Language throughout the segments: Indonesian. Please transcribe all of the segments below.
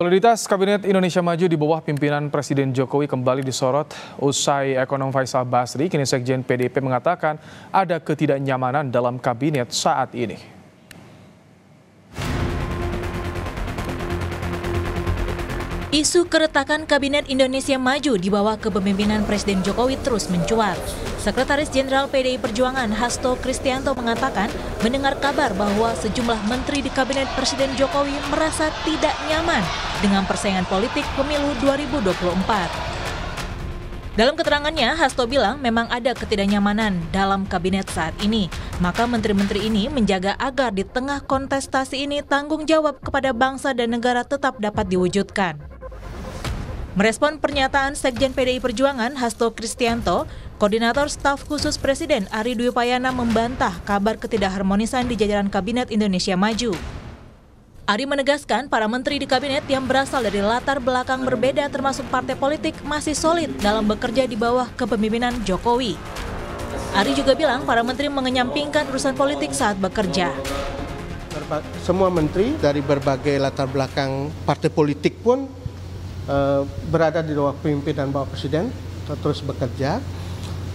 Soliditas Kabinet Indonesia Maju di bawah pimpinan Presiden Jokowi kembali disorot usai ekonom Faisal Basri, kini Sekjen PDIP mengatakan ada ketidaknyamanan dalam kabinet saat ini. Isu keretakan Kabinet Indonesia Maju di bawah kepemimpinan Presiden Jokowi terus mencuat. Sekretaris Jenderal PDI Perjuangan Hasto Kristianto mengatakan mendengar kabar bahwa sejumlah menteri di Kabinet Presiden Jokowi merasa tidak nyaman dengan persaingan politik pemilu 2024. Dalam keterangannya, Hasto bilang memang ada ketidaknyamanan dalam kabinet saat ini. Maka menteri-menteri ini menjaga agar di tengah kontestasi ini tanggung jawab kepada bangsa dan negara tetap dapat diwujudkan. Merespon pernyataan Sekjen PDI Perjuangan Hasto Kristianto, Koordinator Staf Khusus Presiden Ari Dwi Payana membantah kabar ketidakharmonisan di jajaran Kabinet Indonesia Maju. Ari menegaskan para menteri di kabinet yang berasal dari latar belakang berbeda termasuk partai politik masih solid dalam bekerja di bawah kepemimpinan Jokowi. Ari juga bilang para menteri mengenyampingkan urusan politik saat bekerja. Semua menteri dari berbagai latar belakang partai politik pun Eh, berada di bawah pimpinan Bapak Presiden terus bekerja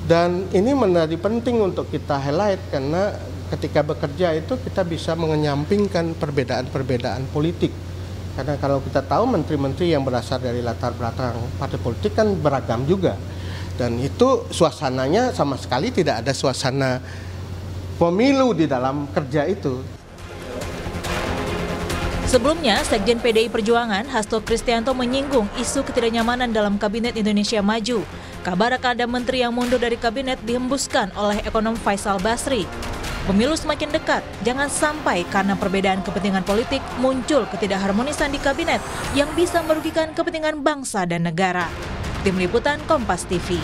dan ini menjadi penting untuk kita highlight karena ketika bekerja itu kita bisa menyampingkan perbedaan-perbedaan politik karena kalau kita tahu menteri-menteri yang berasal dari latar belakang partai politik kan beragam juga dan itu suasananya sama sekali tidak ada suasana pemilu di dalam kerja itu Sebelumnya, Sekjen PDI Perjuangan Hasto Kristianto menyinggung isu ketidaknyamanan dalam Kabinet Indonesia Maju. Kabar akan ada menteri yang mundur dari kabinet dihembuskan oleh ekonom Faisal Basri. Pemilu semakin dekat, jangan sampai karena perbedaan kepentingan politik muncul ketidakharmonisan di kabinet yang bisa merugikan kepentingan bangsa dan negara. Tim Liputan Kompas TV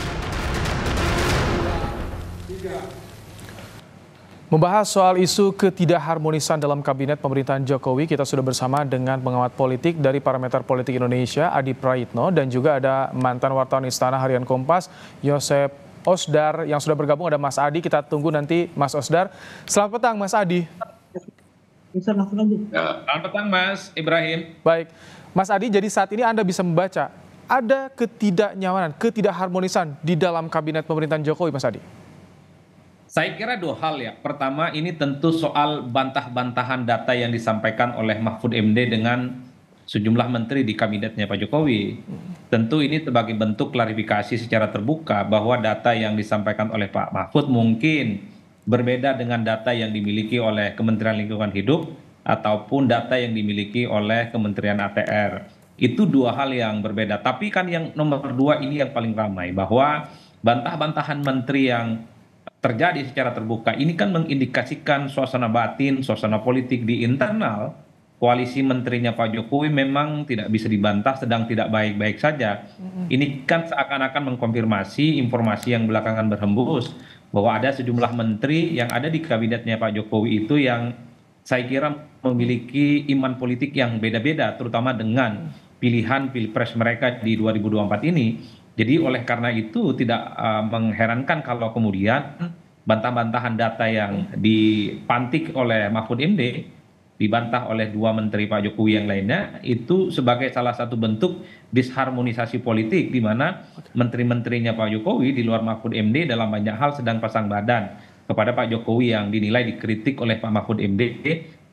Membahas soal isu ketidakharmonisan dalam kabinet pemerintahan Jokowi, kita sudah bersama dengan pengamat politik dari Parameter Politik Indonesia, Adi Praitno, dan juga ada mantan wartawan Istana Harian Kompas, Yosep Osdar, yang sudah bergabung ada Mas Adi. Kita tunggu nanti Mas Osdar. Selamat petang, Mas Adi. Ya. Selamat petang, Mas Ibrahim. Baik. Mas Adi, jadi saat ini Anda bisa membaca, ada ketidaknyamanan, ketidakharmonisan di dalam kabinet pemerintahan Jokowi, Mas Adi? Saya kira dua hal ya. Pertama ini tentu soal bantah-bantahan data yang disampaikan oleh Mahfud MD dengan sejumlah menteri di kabinetnya Pak Jokowi. Tentu ini sebagai bentuk klarifikasi secara terbuka bahwa data yang disampaikan oleh Pak Mahfud mungkin berbeda dengan data yang dimiliki oleh Kementerian Lingkungan Hidup ataupun data yang dimiliki oleh Kementerian ATR. Itu dua hal yang berbeda. Tapi kan yang nomor dua ini yang paling ramai bahwa bantah-bantahan menteri yang terjadi secara terbuka ini kan mengindikasikan suasana batin, suasana politik di internal koalisi menterinya Pak Jokowi memang tidak bisa dibantah sedang tidak baik-baik saja. Ini kan seakan-akan mengkonfirmasi informasi yang belakangan berhembus bahwa ada sejumlah menteri yang ada di kabinetnya Pak Jokowi itu yang saya kira memiliki iman politik yang beda-beda terutama dengan pilihan pilpres mereka di 2024 ini jadi oleh karena itu tidak eh, mengherankan kalau kemudian bantah bantahan data yang dipantik oleh mahfud md dibantah oleh dua menteri pak jokowi yang lainnya itu sebagai salah satu bentuk disharmonisasi politik di mana menteri menterinya pak jokowi di luar mahfud md dalam banyak hal sedang pasang badan kepada pak jokowi yang dinilai dikritik oleh pak mahfud md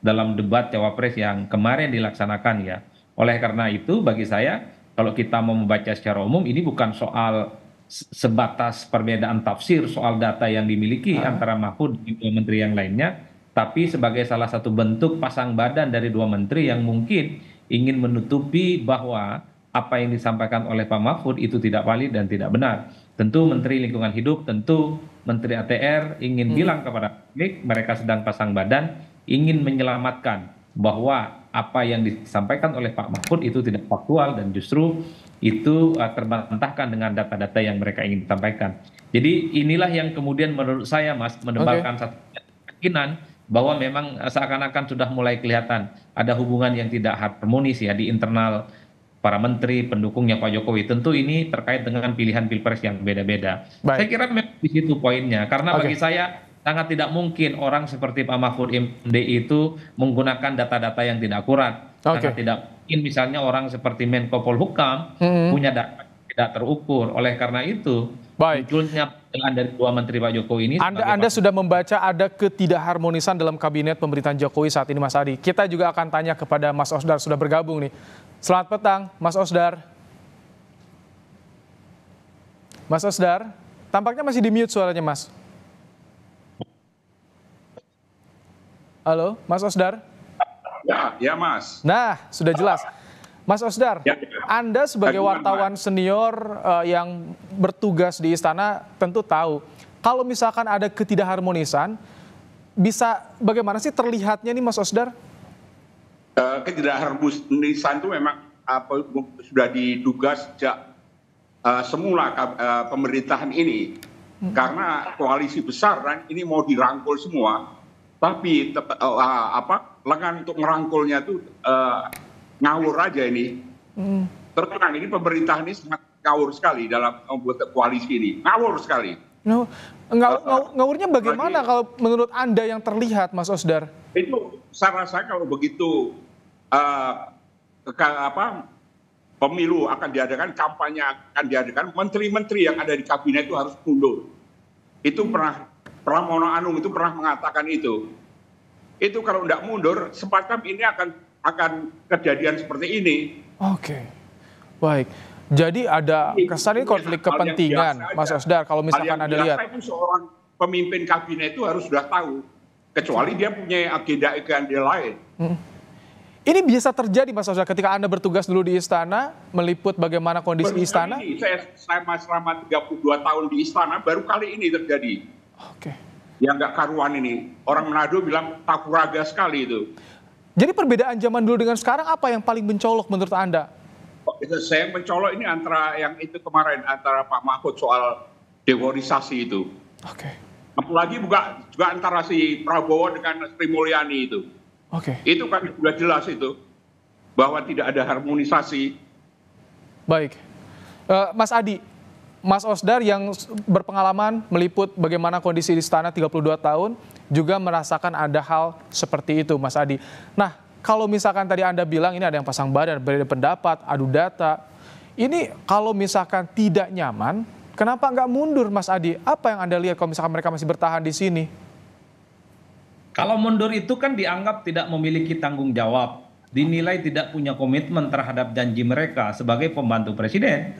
dalam debat cawapres yang kemarin dilaksanakan ya oleh karena itu bagi saya kalau kita mau membaca secara umum ini bukan soal sebatas perbedaan tafsir soal data yang dimiliki ah. antara Mahfud dan menteri yang lainnya, tapi sebagai salah satu bentuk pasang badan dari dua menteri yang mungkin ingin menutupi bahwa apa yang disampaikan oleh Pak Mahfud itu tidak valid dan tidak benar. Tentu Menteri Lingkungan Hidup, tentu Menteri ATR ingin hmm. bilang kepada publik mereka sedang pasang badan ingin menyelamatkan bahwa apa yang disampaikan oleh Pak Mahfud itu tidak faktual dan justru itu uh, terbantahkan dengan data-data yang mereka ingin sampaikan. Jadi inilah yang kemudian menurut saya Mas menebalkan okay. satu keyakinan bahwa memang uh, seakan-akan sudah mulai kelihatan ada hubungan yang tidak harmonis ya di internal para menteri pendukungnya Pak Jokowi. Tentu ini terkait dengan pilihan pilpres yang beda-beda. Saya kira memang di situ poinnya karena okay. bagi saya sangat tidak mungkin orang seperti Pak Mahfud MD itu menggunakan data-data yang tidak akurat. Okay. Sangat tidak mungkin misalnya orang seperti Menko Polhukam hmm. punya data tidak terukur. Oleh karena itu, Baik. munculnya dengan dari dua menteri Pak Jokowi ini. Anda, Anda Pak... sudah membaca ada ketidakharmonisan dalam kabinet pemerintahan Jokowi saat ini, Mas Adi. Kita juga akan tanya kepada Mas Osdar sudah bergabung nih. Selamat petang, Mas Osdar. Mas Osdar, tampaknya masih di mute suaranya, Mas. Halo, Mas Osdar. Ya, ya Mas. Nah, sudah jelas. Mas Osdar, ya, ya. Anda sebagai wartawan senior uh, yang bertugas di istana tentu tahu kalau misalkan ada ketidakharmonisan bisa bagaimana sih terlihatnya nih Mas Osdar? Uh, ketidakharmonisan itu memang apa sudah diduga sejak uh, semula uh, pemerintahan ini hmm. karena koalisi besar kan ini mau dirangkul semua tapi uh, apa lengan untuk merangkulnya itu uh, eh, ngawur aja ini. Hmm. terkenal ini pemerintah ini sangat ngawur sekali dalam membuat koalisi ini, ngawur sekali. No, ngaw, ngawurnya bagaimana Lagi, kalau menurut anda yang terlihat, Mas Osdar? Itu saya rasa kalau begitu uh, ke, apa pemilu akan diadakan, kampanye akan diadakan, menteri-menteri yang ada di kabinet itu harus mundur. Itu pernah Pramono Anung itu pernah mengatakan itu. Itu kalau tidak mundur, semacam ini akan akan kejadian seperti ini. Oke, baik. Jadi ada kesan ini konflik kepentingan, Mas Osdar. Kalau misalkan anda lihat, itu seorang pemimpin kabinet itu harus sudah tahu, kecuali dia punya agenda agenda lain. Hmm. Ini biasa terjadi, Mas Osdar, ketika anda bertugas dulu di istana, meliput bagaimana kondisi baru istana. Ini, saya saya selama 32 tahun di istana, baru kali ini terjadi Oke. Okay. Yang nggak karuan ini. Orang Manado bilang takuraga sekali itu. Jadi perbedaan zaman dulu dengan sekarang apa yang paling mencolok menurut Anda? Oh, saya mencolok ini antara yang itu kemarin antara Pak Mahfud soal demonisasi itu. Oke. Okay. Apalagi juga juga antara si Prabowo dengan Sri Mulyani itu. Oke. Okay. Itu kan sudah jelas itu bahwa tidak ada harmonisasi. Baik. Uh, Mas Adi, Mas Osdar yang berpengalaman meliput bagaimana kondisi di istana 32 tahun juga merasakan ada hal seperti itu Mas Adi. Nah, kalau misalkan tadi Anda bilang ini ada yang pasang badan, berbeda pendapat, adu data. Ini kalau misalkan tidak nyaman, kenapa nggak mundur Mas Adi? Apa yang Anda lihat kalau misalkan mereka masih bertahan di sini? Kalau mundur itu kan dianggap tidak memiliki tanggung jawab, dinilai tidak punya komitmen terhadap janji mereka sebagai pembantu presiden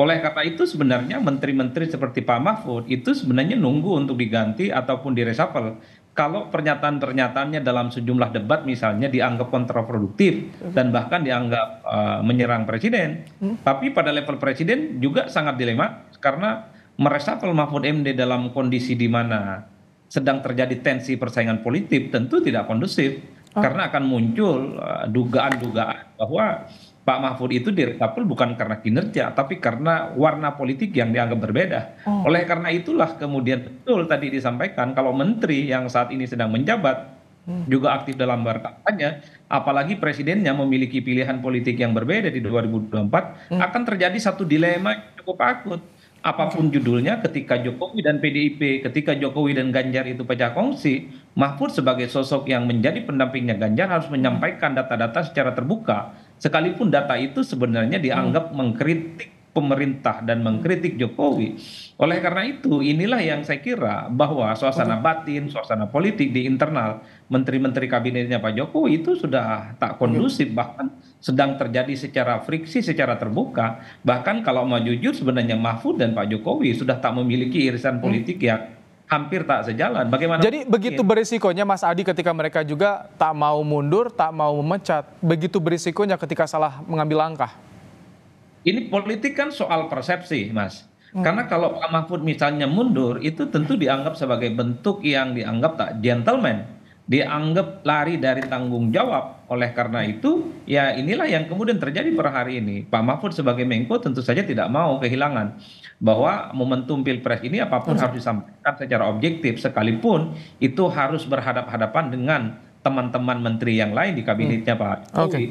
oleh karena itu sebenarnya menteri-menteri seperti Pak Mahfud itu sebenarnya nunggu untuk diganti ataupun diresapel kalau pernyataan-pernyataannya dalam sejumlah debat misalnya dianggap kontraproduktif dan bahkan dianggap uh, menyerang presiden. Hmm. Tapi pada level presiden juga sangat dilema karena meresapel Mahfud MD dalam kondisi di mana sedang terjadi tensi persaingan politik tentu tidak kondusif oh. karena akan muncul eh, dugaan-dugaan bahwa Pak Mahfud itu diresapel bukan karena kinerja, tapi karena warna politik yang dianggap berbeda. Oh. Oleh karena itulah kemudian betul tadi disampaikan kalau menteri yang saat ini sedang menjabat hmm. juga aktif dalam berkampanye, apalagi presidennya memiliki pilihan politik yang berbeda di 2024, hmm. akan terjadi satu dilema yang cukup akut. Apapun hmm. judulnya, ketika Jokowi dan PDIP, ketika Jokowi dan Ganjar itu pecah kongsi, mahfud sebagai sosok yang menjadi pendampingnya ganjar harus menyampaikan data-data secara terbuka sekalipun data itu sebenarnya dianggap hmm. mengkritik pemerintah dan mengkritik Jokowi. Oleh karena itu, inilah yang saya kira bahwa suasana hmm. batin, suasana politik di internal menteri-menteri kabinetnya Pak Jokowi itu sudah tak hmm. kondusif, bahkan sedang terjadi secara friksi, secara terbuka. Bahkan kalau mau jujur, sebenarnya Mahfud dan Pak Jokowi sudah tak memiliki irisan politik yang hampir tak sejalan. Bagaimana? Jadi mungkin? begitu berisikonya Mas Adi ketika mereka juga tak mau mundur, tak mau memecat. Begitu berisikonya ketika salah mengambil langkah. Ini politik kan soal persepsi, Mas. Hmm. Karena kalau Pak Mahfud misalnya mundur, itu tentu dianggap sebagai bentuk yang dianggap tak gentleman dianggap lari dari tanggung jawab. Oleh karena itu, ya inilah yang kemudian terjadi per hari ini. Pak Mahfud sebagai Menko tentu saja tidak mau kehilangan bahwa momentum Pilpres ini apapun Masa. harus disampaikan secara objektif sekalipun itu harus berhadap-hadapan dengan teman-teman menteri yang lain di kabinetnya hmm. Pak Oke. Okay.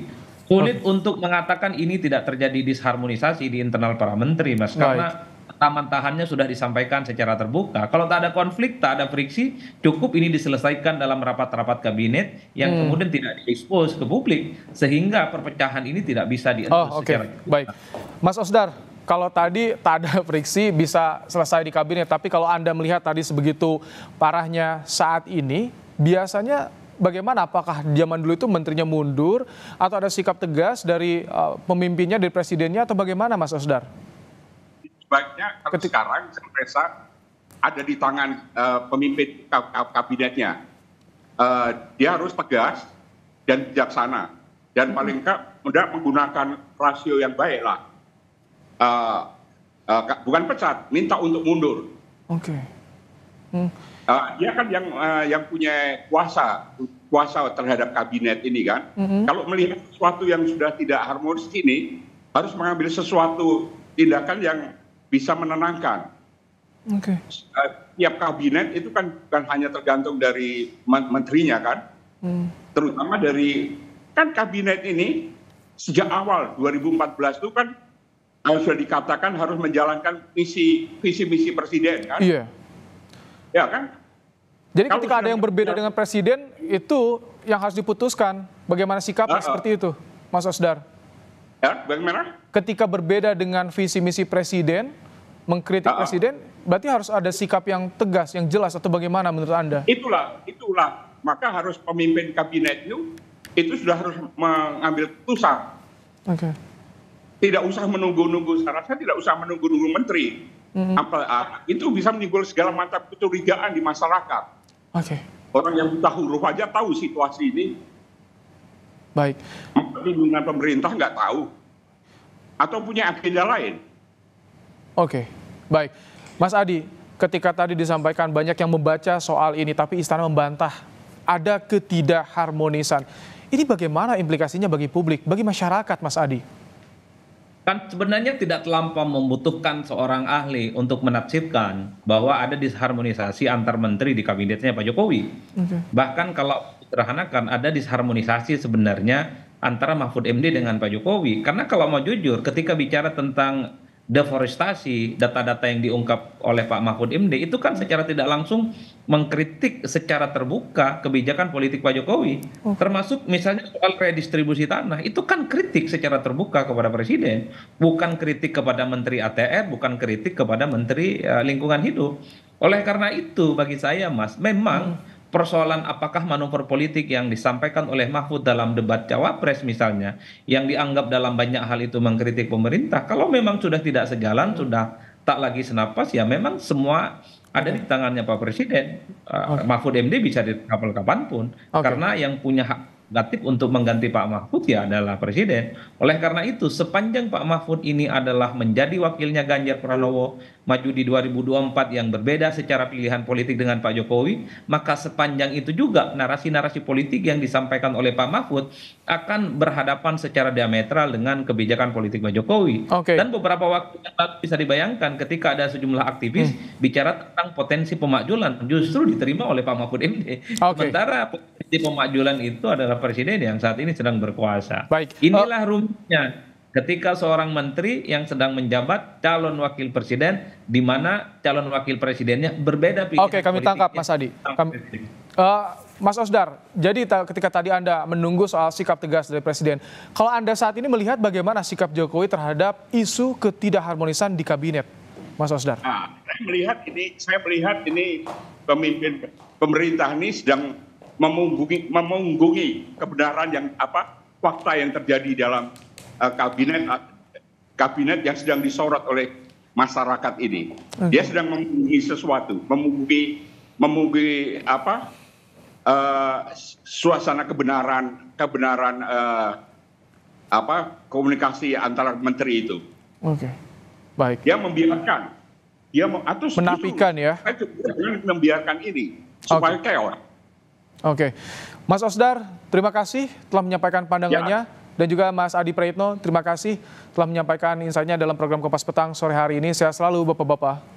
Sulit okay. untuk mengatakan ini tidak terjadi disharmonisasi di internal para menteri, Mas, right taman tahannya sudah disampaikan secara terbuka. Kalau tak ada konflik, tak ada friksi, cukup ini diselesaikan dalam rapat-rapat kabinet yang hmm. kemudian tidak diekspos ke publik sehingga perpecahan ini tidak bisa di oh, okay. secara Baik. Mas Osdar, kalau tadi tak ada friksi bisa selesai di kabinet, tapi kalau Anda melihat tadi sebegitu parahnya saat ini, biasanya bagaimana? Apakah zaman dulu itu menterinya mundur atau ada sikap tegas dari uh, pemimpinnya, dari presidennya atau bagaimana Mas Osdar? sebaiknya kalau sekarang Senpesa ada di tangan uh, pemimpin kabinetnya. Uh, dia harus tegas dan bijaksana dan hmm. paling tidak menggunakan rasio yang baik lah. Uh, uh, bukan pecat, minta untuk mundur. Oke. Okay. Hmm. Uh, dia kan yang uh, yang punya kuasa kuasa terhadap kabinet ini kan. hmm Kalau melihat sesuatu yang sudah tidak harmonis ini harus mengambil sesuatu tindakan yang bisa menenangkan. Okay. Eh, tiap kabinet itu kan bukan hanya tergantung dari menterinya kan, hmm. terutama dari kan kabinet ini sejak awal 2014 itu kan sudah dikatakan harus menjalankan misi visi misi presiden kan. Iya. Yeah. Ya kan. Jadi Kalau ketika ada yang berbeda dengan presiden itu yang harus diputuskan bagaimana sikapnya uh, uh. seperti itu, Mas Osdar. Ya, bagaimana? Ketika berbeda dengan visi misi presiden, mengkritik uh, presiden berarti harus ada sikap yang tegas yang jelas atau bagaimana menurut Anda? Itulah itulah maka harus pemimpin kabinet itu itu sudah harus mengambil keputusan. Oke. Okay. Tidak usah menunggu-nunggu, saya tidak usah menunggu-nunggu menteri. Mm -hmm. Apa, ah, itu bisa menimbul segala macam kecurigaan di masyarakat. Oke. Okay. Orang yang tahu huruf aja tahu situasi ini. Baik. Perlindungan pemerintah nggak tahu. Atau punya agenda lain. Oke, baik. Mas Adi, ketika tadi disampaikan banyak yang membaca soal ini, tapi Istana membantah ada ketidakharmonisan. Ini bagaimana implikasinya bagi publik, bagi masyarakat, Mas Adi? Kan sebenarnya tidak terlampau membutuhkan seorang ahli untuk menafsirkan bahwa ada disharmonisasi antar menteri di kabinetnya Pak Jokowi. Okay. Bahkan kalau terhanakan ada disharmonisasi sebenarnya antara Mahfud MD dengan Pak Jokowi. Karena kalau mau jujur, ketika bicara tentang deforestasi data-data yang diungkap oleh Pak Mahfud MD itu kan secara tidak langsung mengkritik secara terbuka kebijakan politik Pak Jokowi oh. termasuk misalnya soal redistribusi tanah itu kan kritik secara terbuka kepada presiden bukan kritik kepada menteri ATR bukan kritik kepada menteri eh, lingkungan hidup oleh karena itu bagi saya Mas memang hmm persoalan apakah manuver politik yang disampaikan oleh Mahfud dalam debat cawapres misalnya yang dianggap dalam banyak hal itu mengkritik pemerintah kalau memang sudah tidak sejalan sudah tak lagi senapas ya memang semua ada di tangannya Pak Presiden eh, okay. Mahfud MD bisa ditangkap kapanpun okay. karena yang punya hak negatif untuk mengganti Pak Mahfud ya adalah presiden. Oleh karena itu sepanjang Pak Mahfud ini adalah menjadi wakilnya Ganjar Pranowo maju di 2024 yang berbeda secara pilihan politik dengan Pak Jokowi, maka sepanjang itu juga narasi-narasi politik yang disampaikan oleh Pak Mahfud akan berhadapan secara diametral dengan kebijakan politik Pak Jokowi. Okay. Dan beberapa waktu yang lalu bisa dibayangkan ketika ada sejumlah aktivis hmm. bicara tentang potensi pemakjulan justru diterima oleh Pak Mahfud MD. Okay. Sementara potensi pemakjulan itu adalah adalah presiden yang saat ini sedang berkuasa. Baik. Eh, Inilah rumusnya ketika seorang menteri yang sedang menjabat calon wakil presiden di mana calon wakil presidennya berbeda pikiran. Oke, kami tangkap Mas Adi. Kami, uh, Mas Osdar, jadi ketika tadi Anda menunggu soal sikap tegas dari presiden, kalau Anda saat ini melihat bagaimana sikap Jokowi terhadap isu ketidakharmonisan di kabinet, Mas Osdar? Nah, saya melihat ini, saya melihat ini pemimpin pemerintah ini sedang memunggungi, memunggungi kebenaran yang apa fakta yang terjadi dalam uh, kabinet uh, kabinet yang sedang disorot oleh masyarakat ini. Okay. Dia sedang memunggungi sesuatu, memunggungi memunggungi apa uh, suasana kebenaran kebenaran uh, apa komunikasi antara menteri itu. Oke, okay. baik. Dia membiarkan, dia atau menafikan ya. membiarkan ini supaya okay. keor. Oke, Mas Osdar, terima kasih telah menyampaikan pandangannya. Ya. Dan juga Mas Adi Praitno, terima kasih telah menyampaikan insight-nya dalam program Kompas Petang sore hari ini. Sehat selalu Bapak-Bapak.